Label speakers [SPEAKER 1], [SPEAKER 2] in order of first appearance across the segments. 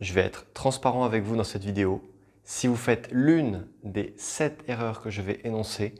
[SPEAKER 1] Je vais être transparent avec vous dans cette vidéo. Si vous faites l'une des 7 erreurs que je vais énoncer,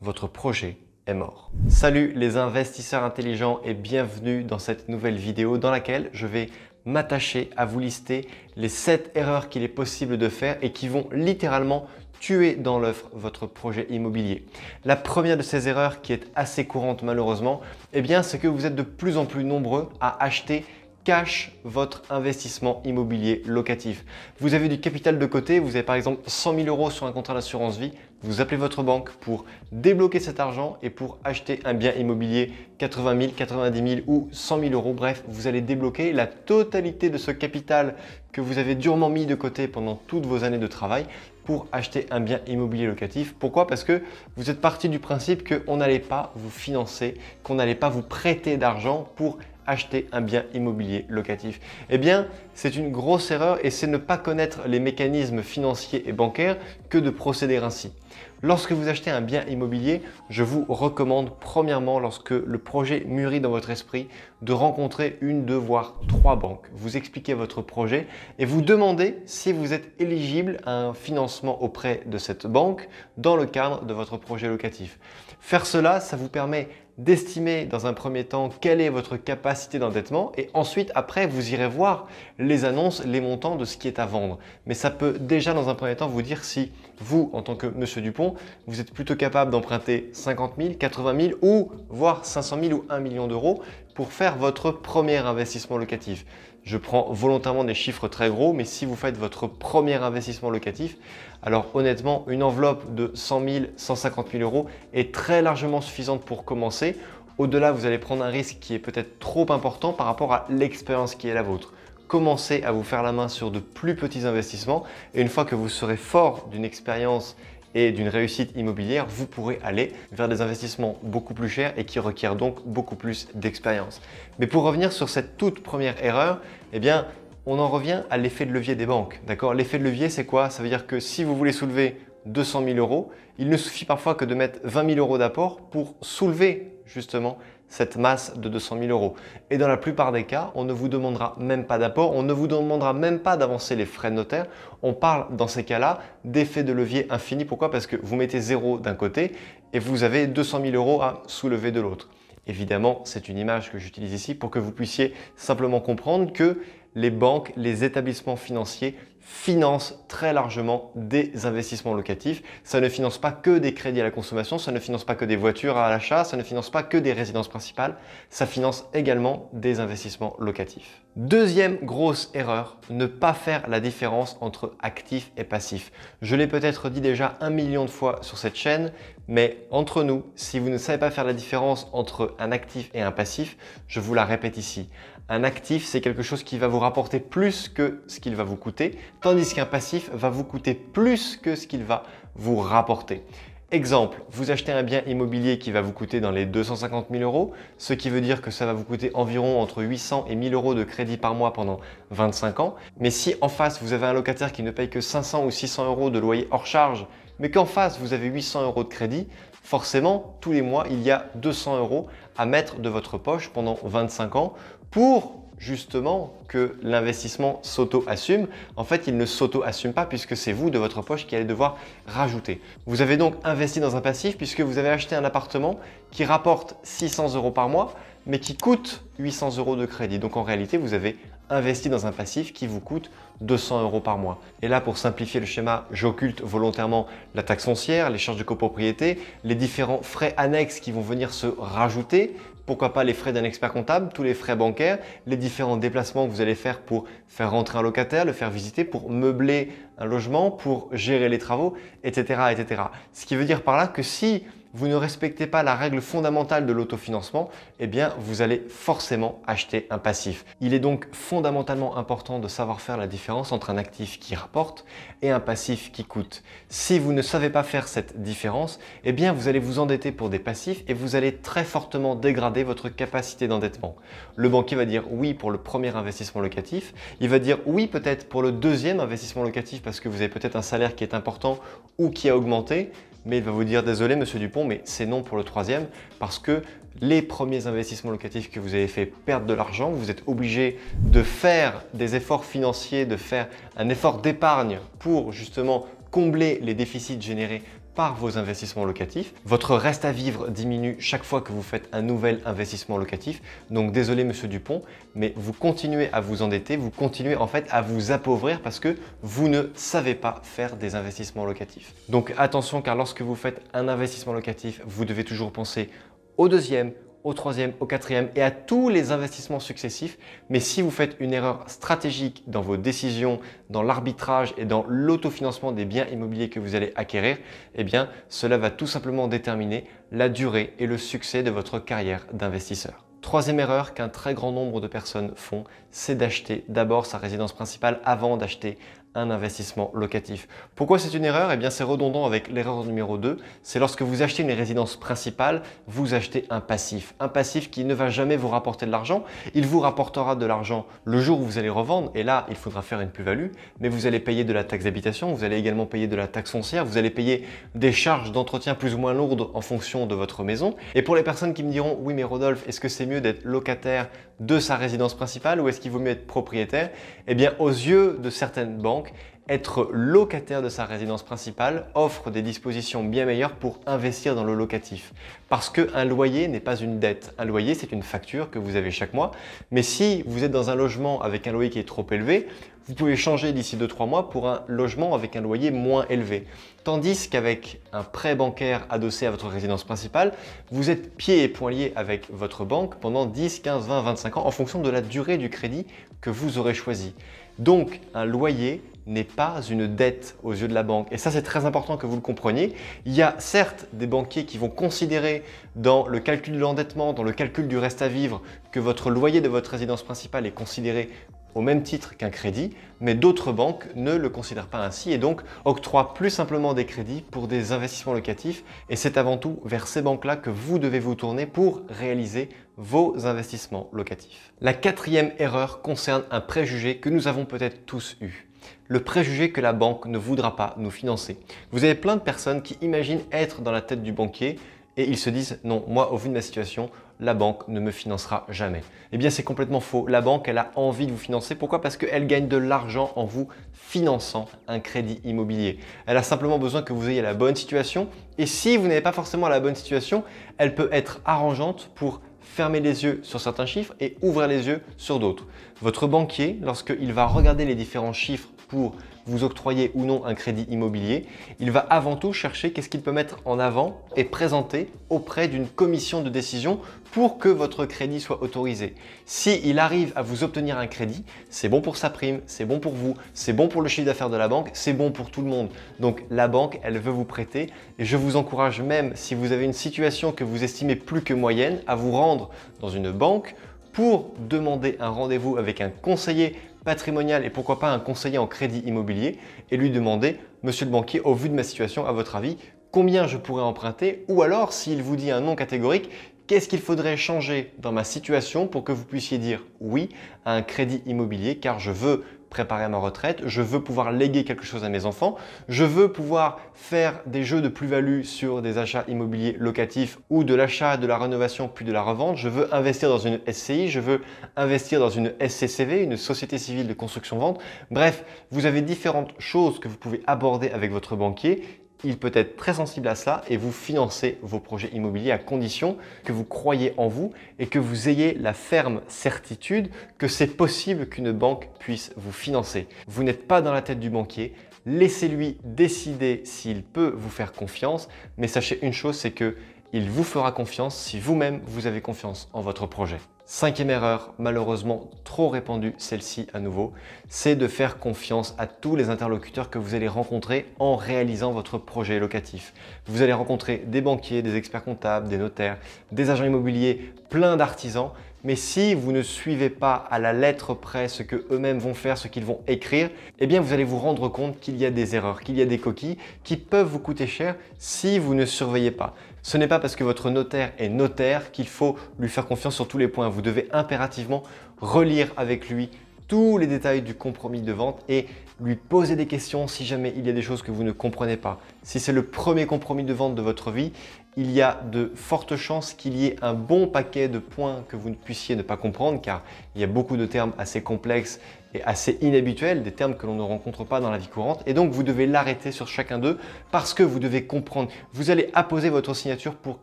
[SPEAKER 1] votre projet est mort. Salut les investisseurs intelligents et bienvenue dans cette nouvelle vidéo dans laquelle je vais m'attacher à vous lister les 7 erreurs qu'il est possible de faire et qui vont littéralement tuer dans l'offre votre projet immobilier. La première de ces erreurs qui est assez courante malheureusement, eh bien c'est que vous êtes de plus en plus nombreux à acheter cache votre investissement immobilier locatif. Vous avez du capital de côté, vous avez par exemple 100 000 euros sur un contrat d'assurance vie, vous appelez votre banque pour débloquer cet argent et pour acheter un bien immobilier 80 000, 90 000 ou 100 000 euros. Bref, vous allez débloquer la totalité de ce capital que vous avez durement mis de côté pendant toutes vos années de travail pour acheter un bien immobilier locatif. Pourquoi Parce que vous êtes parti du principe qu'on n'allait pas vous financer, qu'on n'allait pas vous prêter d'argent pour acheter un bien immobilier locatif Eh bien, c'est une grosse erreur et c'est ne pas connaître les mécanismes financiers et bancaires que de procéder ainsi. Lorsque vous achetez un bien immobilier, je vous recommande premièrement, lorsque le projet mûrit dans votre esprit, de rencontrer une, deux, voire trois banques. Vous expliquez votre projet et vous demandez si vous êtes éligible à un financement auprès de cette banque dans le cadre de votre projet locatif. Faire cela, ça vous permet d'estimer dans un premier temps quelle est votre capacité d'endettement et ensuite après vous irez voir les annonces, les montants de ce qui est à vendre. Mais ça peut déjà dans un premier temps vous dire si vous en tant que monsieur Dupont, vous êtes plutôt capable d'emprunter 50 000, 80 000 ou voire 500 000 ou 1 million d'euros pour faire votre premier investissement locatif. Je prends volontairement des chiffres très gros, mais si vous faites votre premier investissement locatif, alors honnêtement, une enveloppe de 100 000, 150 000 euros est très largement suffisante pour commencer. Au-delà, vous allez prendre un risque qui est peut-être trop important par rapport à l'expérience qui est la vôtre. Commencez à vous faire la main sur de plus petits investissements et une fois que vous serez fort d'une expérience et d'une réussite immobilière, vous pourrez aller vers des investissements beaucoup plus chers et qui requièrent donc beaucoup plus d'expérience. Mais pour revenir sur cette toute première erreur, eh bien, on en revient à l'effet de levier des banques. D'accord L'effet de levier, c'est quoi Ça veut dire que si vous voulez soulever 200 000 euros, il ne suffit parfois que de mettre 20 000 euros d'apport pour soulever justement cette masse de 200 000 euros. Et dans la plupart des cas, on ne vous demandera même pas d'apport, on ne vous demandera même pas d'avancer les frais de notaire. On parle dans ces cas-là d'effet de levier infini. Pourquoi Parce que vous mettez zéro d'un côté et vous avez 200 000 euros à soulever de l'autre. Évidemment, c'est une image que j'utilise ici pour que vous puissiez simplement comprendre que les banques, les établissements financiers finance très largement des investissements locatifs. Ça ne finance pas que des crédits à la consommation, ça ne finance pas que des voitures à l'achat, ça ne finance pas que des résidences principales, ça finance également des investissements locatifs. Deuxième grosse erreur, ne pas faire la différence entre actif et passif. Je l'ai peut-être dit déjà un million de fois sur cette chaîne, mais entre nous, si vous ne savez pas faire la différence entre un actif et un passif, je vous la répète ici. Un actif, c'est quelque chose qui va vous rapporter plus que ce qu'il va vous coûter, tandis qu'un passif va vous coûter plus que ce qu'il va vous rapporter. Exemple, vous achetez un bien immobilier qui va vous coûter dans les 250 000 euros, ce qui veut dire que ça va vous coûter environ entre 800 et 1000 euros de crédit par mois pendant 25 ans. Mais si en face vous avez un locataire qui ne paye que 500 ou 600 euros de loyer hors charge, mais qu'en face vous avez 800 euros de crédit, forcément tous les mois il y a 200 euros à mettre de votre poche pendant 25 ans pour justement que l'investissement s'auto-assume. En fait, il ne s'auto-assume pas puisque c'est vous de votre poche qui allez devoir rajouter. Vous avez donc investi dans un passif puisque vous avez acheté un appartement qui rapporte 600 euros par mois mais qui coûte 800 euros de crédit. Donc en réalité, vous avez investi dans un passif qui vous coûte 200 euros par mois. Et là, pour simplifier le schéma, j'occulte volontairement la taxe foncière, les charges de copropriété, les différents frais annexes qui vont venir se rajouter, pourquoi pas les frais d'un expert comptable, tous les frais bancaires, les différents déplacements que vous allez faire pour faire rentrer un locataire, le faire visiter, pour meubler un logement, pour gérer les travaux, etc. etc. Ce qui veut dire par là que si vous ne respectez pas la règle fondamentale de l'autofinancement, eh bien vous allez forcément acheter un passif. Il est donc fondamentalement important de savoir faire la différence entre un actif qui rapporte et un passif qui coûte. Si vous ne savez pas faire cette différence, eh bien vous allez vous endetter pour des passifs et vous allez très fortement dégrader votre capacité d'endettement. Le banquier va dire oui pour le premier investissement locatif, il va dire oui peut-être pour le deuxième investissement locatif parce que vous avez peut-être un salaire qui est important ou qui a augmenté, mais il va vous dire désolé monsieur Dupont, mais c'est non pour le troisième parce que les premiers investissements locatifs que vous avez fait perdent de l'argent, vous êtes obligé de faire des efforts financiers, de faire un effort d'épargne pour justement combler les déficits générés par vos investissements locatifs. Votre reste à vivre diminue chaque fois que vous faites un nouvel investissement locatif. Donc désolé monsieur Dupont, mais vous continuez à vous endetter, vous continuez en fait à vous appauvrir parce que vous ne savez pas faire des investissements locatifs. Donc attention car lorsque vous faites un investissement locatif, vous devez toujours penser au deuxième, au troisième, au quatrième et à tous les investissements successifs. Mais si vous faites une erreur stratégique dans vos décisions, dans l'arbitrage et dans l'autofinancement des biens immobiliers que vous allez acquérir, eh bien, cela va tout simplement déterminer la durée et le succès de votre carrière d'investisseur. Troisième erreur qu'un très grand nombre de personnes font, c'est d'acheter d'abord sa résidence principale avant d'acheter investissement locatif. Pourquoi c'est une erreur Eh bien, c'est redondant avec l'erreur numéro 2. C'est lorsque vous achetez une résidence principale, vous achetez un passif. Un passif qui ne va jamais vous rapporter de l'argent. Il vous rapportera de l'argent le jour où vous allez revendre. Et là, il faudra faire une plus-value. Mais vous allez payer de la taxe d'habitation. Vous allez également payer de la taxe foncière. Vous allez payer des charges d'entretien plus ou moins lourdes en fonction de votre maison. Et pour les personnes qui me diront, oui, mais Rodolphe, est-ce que c'est mieux d'être locataire de sa résidence principale ou est-ce qu'il vaut mieux être propriétaire Eh bien, aux yeux de certaines banques, être locataire de sa résidence principale offre des dispositions bien meilleures pour investir dans le locatif. Parce qu'un loyer n'est pas une dette. Un loyer, c'est une facture que vous avez chaque mois. Mais si vous êtes dans un logement avec un loyer qui est trop élevé, vous pouvez changer d'ici 2-3 mois pour un logement avec un loyer moins élevé. Tandis qu'avec un prêt bancaire adossé à votre résidence principale, vous êtes pieds et poings liés avec votre banque pendant 10, 15, 20, 25 ans en fonction de la durée du crédit que vous aurez choisi. Donc un loyer n'est pas une dette aux yeux de la banque. Et ça, c'est très important que vous le compreniez. Il y a certes des banquiers qui vont considérer dans le calcul de l'endettement, dans le calcul du reste à vivre, que votre loyer de votre résidence principale est considéré au même titre qu'un crédit, mais d'autres banques ne le considèrent pas ainsi et donc octroient plus simplement des crédits pour des investissements locatifs et c'est avant tout vers ces banques-là que vous devez vous tourner pour réaliser vos investissements locatifs. La quatrième erreur concerne un préjugé que nous avons peut-être tous eu le préjugé que la banque ne voudra pas nous financer. Vous avez plein de personnes qui imaginent être dans la tête du banquier et ils se disent non, moi au vu de ma situation, la banque ne me financera jamais. Eh bien, c'est complètement faux. La banque, elle a envie de vous financer. Pourquoi Parce qu'elle gagne de l'argent en vous finançant un crédit immobilier. Elle a simplement besoin que vous ayez la bonne situation. Et si vous n'avez pas forcément la bonne situation, elle peut être arrangeante pour fermer les yeux sur certains chiffres et ouvrir les yeux sur d'autres. Votre banquier, lorsqu'il va regarder les différents chiffres pour vous octroyer ou non un crédit immobilier, il va avant tout chercher qu'est-ce qu'il peut mettre en avant et présenter auprès d'une commission de décision pour que votre crédit soit autorisé. S'il arrive à vous obtenir un crédit, c'est bon pour sa prime, c'est bon pour vous, c'est bon pour le chiffre d'affaires de la banque, c'est bon pour tout le monde. Donc la banque, elle veut vous prêter. Et je vous encourage même, si vous avez une situation que vous estimez plus que moyenne, à vous rendre dans une banque pour demander un rendez-vous avec un conseiller patrimonial et pourquoi pas un conseiller en crédit immobilier et lui demander, monsieur le banquier, au vu de ma situation, à votre avis, combien je pourrais emprunter ou alors s'il vous dit un non catégorique, qu'est-ce qu'il faudrait changer dans ma situation pour que vous puissiez dire oui à un crédit immobilier car je veux préparer à ma retraite, je veux pouvoir léguer quelque chose à mes enfants, je veux pouvoir faire des jeux de plus-value sur des achats immobiliers locatifs ou de l'achat, de la rénovation puis de la revente, je veux investir dans une SCI, je veux investir dans une SCCV, une société civile de construction-vente. Bref, vous avez différentes choses que vous pouvez aborder avec votre banquier il peut être très sensible à cela et vous financer vos projets immobiliers à condition que vous croyez en vous et que vous ayez la ferme certitude que c'est possible qu'une banque puisse vous financer. Vous n'êtes pas dans la tête du banquier, laissez-lui décider s'il peut vous faire confiance, mais sachez une chose, c'est que il vous fera confiance si vous-même vous avez confiance en votre projet. Cinquième erreur, malheureusement trop répandue, celle-ci à nouveau, c'est de faire confiance à tous les interlocuteurs que vous allez rencontrer en réalisant votre projet locatif. Vous allez rencontrer des banquiers, des experts comptables, des notaires, des agents immobiliers, plein d'artisans. Mais si vous ne suivez pas à la lettre près ce que eux-mêmes vont faire, ce qu'ils vont écrire, eh bien vous allez vous rendre compte qu'il y a des erreurs, qu'il y a des coquilles qui peuvent vous coûter cher si vous ne surveillez pas. Ce n'est pas parce que votre notaire est notaire qu'il faut lui faire confiance sur tous les points. Vous devez impérativement relire avec lui tous les détails du compromis de vente et lui poser des questions si jamais il y a des choses que vous ne comprenez pas. Si c'est le premier compromis de vente de votre vie, il y a de fortes chances qu'il y ait un bon paquet de points que vous ne puissiez ne pas comprendre car il y a beaucoup de termes assez complexes, assez inhabituel, des termes que l'on ne rencontre pas dans la vie courante. Et donc vous devez l'arrêter sur chacun d'eux parce que vous devez comprendre. Vous allez apposer votre signature pour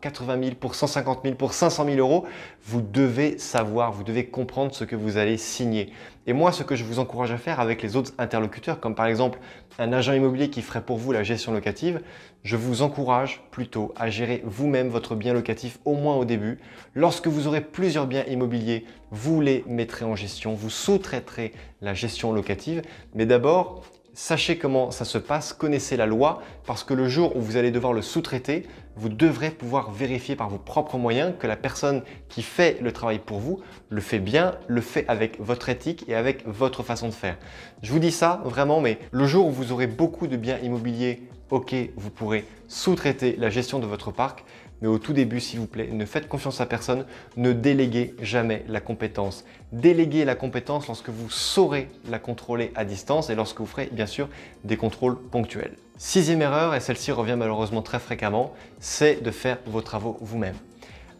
[SPEAKER 1] 80 000, pour 150 000, pour 500 000 euros. Vous devez savoir, vous devez comprendre ce que vous allez signer. Et moi, ce que je vous encourage à faire avec les autres interlocuteurs, comme par exemple un agent immobilier qui ferait pour vous la gestion locative, je vous encourage plutôt à gérer vous-même votre bien locatif au moins au début. Lorsque vous aurez plusieurs biens immobiliers, vous les mettrez en gestion, vous sous-traiterez la gestion locative. Mais d'abord, Sachez comment ça se passe, connaissez la loi, parce que le jour où vous allez devoir le sous-traiter, vous devrez pouvoir vérifier par vos propres moyens que la personne qui fait le travail pour vous le fait bien, le fait avec votre éthique et avec votre façon de faire. Je vous dis ça vraiment, mais le jour où vous aurez beaucoup de biens immobiliers, ok, vous pourrez sous-traiter la gestion de votre parc, mais au tout début, s'il vous plaît, ne faites confiance à personne, ne déléguez jamais la compétence. Déléguez la compétence lorsque vous saurez la contrôler à distance et lorsque vous ferez bien sûr des contrôles ponctuels. Sixième erreur, et celle-ci revient malheureusement très fréquemment, c'est de faire vos travaux vous-même.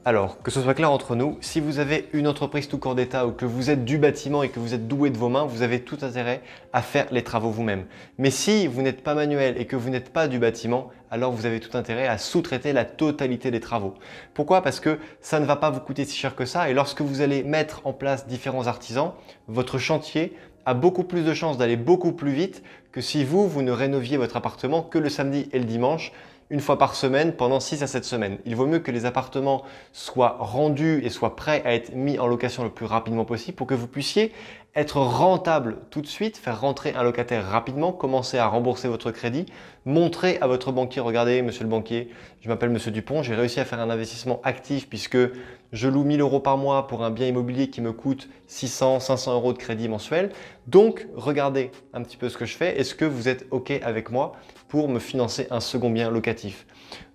[SPEAKER 1] Alors, que ce soit clair entre nous, si vous avez une entreprise tout corps d'état ou que vous êtes du bâtiment et que vous êtes doué de vos mains, vous avez tout intérêt à faire les travaux vous-même. Mais si vous n'êtes pas manuel et que vous n'êtes pas du bâtiment, alors vous avez tout intérêt à sous-traiter la totalité des travaux. Pourquoi Parce que ça ne va pas vous coûter si cher que ça et lorsque vous allez mettre en place différents artisans, votre chantier a beaucoup plus de chances d'aller beaucoup plus vite que si vous, vous ne rénoviez votre appartement que le samedi et le dimanche, une fois par semaine pendant 6 à 7 semaines. Il vaut mieux que les appartements soient rendus et soient prêts à être mis en location le plus rapidement possible pour que vous puissiez être rentable tout de suite, faire rentrer un locataire rapidement, commencer à rembourser votre crédit, montrer à votre banquier, regardez monsieur le banquier, je m'appelle monsieur Dupont, j'ai réussi à faire un investissement actif puisque je loue 1000 euros par mois pour un bien immobilier qui me coûte 600, 500 euros de crédit mensuel. Donc, regardez un petit peu ce que je fais. Est-ce que vous êtes OK avec moi pour me financer un second bien locatif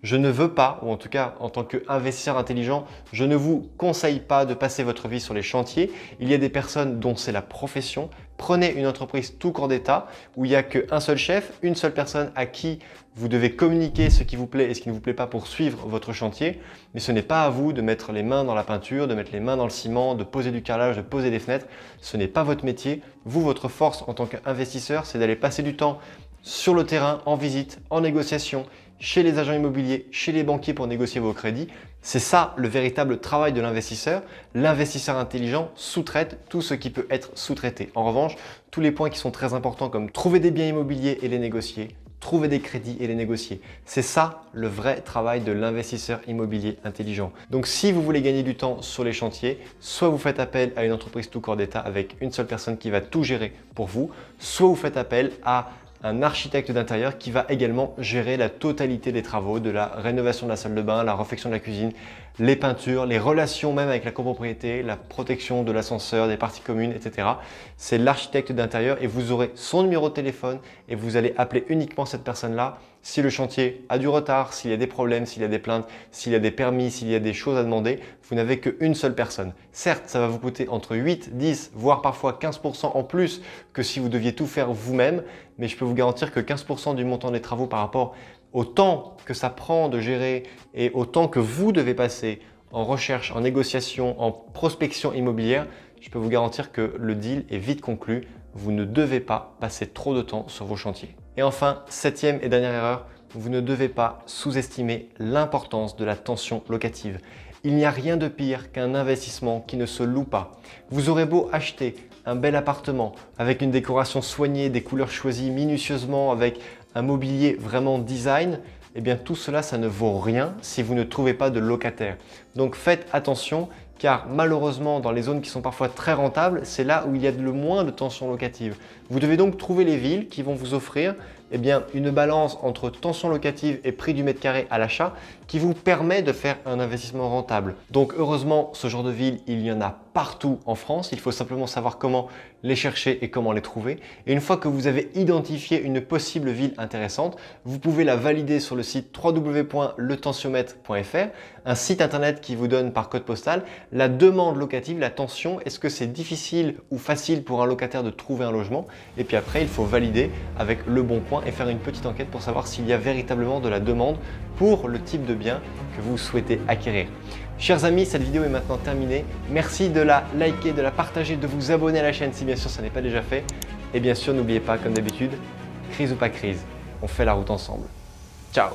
[SPEAKER 1] Je ne veux pas, ou en tout cas en tant qu'investisseur intelligent, je ne vous conseille pas de passer votre vie sur les chantiers. Il y a des personnes dont c'est la profession, Prenez une entreprise tout court d'État où il n'y a qu'un seul chef, une seule personne à qui vous devez communiquer ce qui vous plaît et ce qui ne vous plaît pas pour suivre votre chantier. Mais ce n'est pas à vous de mettre les mains dans la peinture, de mettre les mains dans le ciment, de poser du carrelage, de poser des fenêtres. Ce n'est pas votre métier. Vous, votre force en tant qu'investisseur, c'est d'aller passer du temps sur le terrain, en visite, en négociation chez les agents immobiliers, chez les banquiers pour négocier vos crédits. C'est ça le véritable travail de l'investisseur. L'investisseur intelligent sous-traite tout ce qui peut être sous-traité. En revanche, tous les points qui sont très importants comme trouver des biens immobiliers et les négocier, trouver des crédits et les négocier. C'est ça le vrai travail de l'investisseur immobilier intelligent. Donc si vous voulez gagner du temps sur les chantiers, soit vous faites appel à une entreprise tout corps d'État avec une seule personne qui va tout gérer pour vous, soit vous faites appel à un architecte d'intérieur qui va également gérer la totalité des travaux, de la rénovation de la salle de bain, la refection de la cuisine, les peintures, les relations même avec la copropriété, la protection de l'ascenseur, des parties communes, etc. C'est l'architecte d'intérieur et vous aurez son numéro de téléphone et vous allez appeler uniquement cette personne-là si le chantier a du retard, s'il y a des problèmes, s'il y a des plaintes, s'il y a des permis, s'il y a des choses à demander, vous n'avez qu'une seule personne. Certes, ça va vous coûter entre 8, 10, voire parfois 15% en plus que si vous deviez tout faire vous-même, mais je peux vous garantir que 15% du montant des travaux par rapport au temps que ça prend de gérer et au temps que vous devez passer en recherche, en négociation, en prospection immobilière, je peux vous garantir que le deal est vite conclu. Vous ne devez pas passer trop de temps sur vos chantiers. Et enfin, septième et dernière erreur, vous ne devez pas sous-estimer l'importance de la tension locative. Il n'y a rien de pire qu'un investissement qui ne se loue pas. Vous aurez beau acheter un bel appartement avec une décoration soignée, des couleurs choisies minutieusement, avec un mobilier vraiment design, eh bien tout cela, ça ne vaut rien si vous ne trouvez pas de locataire. Donc faites attention, car malheureusement dans les zones qui sont parfois très rentables, c'est là où il y a le moins de tensions locatives. Vous devez donc trouver les villes qui vont vous offrir eh bien, une balance entre tension locative et prix du mètre carré à l'achat qui vous permet de faire un investissement rentable. Donc heureusement, ce genre de ville, il y en a partout en France. Il faut simplement savoir comment les chercher et comment les trouver. Et une fois que vous avez identifié une possible ville intéressante, vous pouvez la valider sur le site www.letensiomètre.fr, un site internet qui vous donne par code postal la demande locative, la tension, est-ce que c'est difficile ou facile pour un locataire de trouver un logement Et puis après, il faut valider avec le bon point et faire une petite enquête pour savoir s'il y a véritablement de la demande pour le type de bien que vous souhaitez acquérir. Chers amis, cette vidéo est maintenant terminée. Merci de la liker, de la partager, de vous abonner à la chaîne si bien sûr ça n'est pas déjà fait. Et bien sûr, n'oubliez pas, comme d'habitude, crise ou pas crise, on fait la route ensemble. Ciao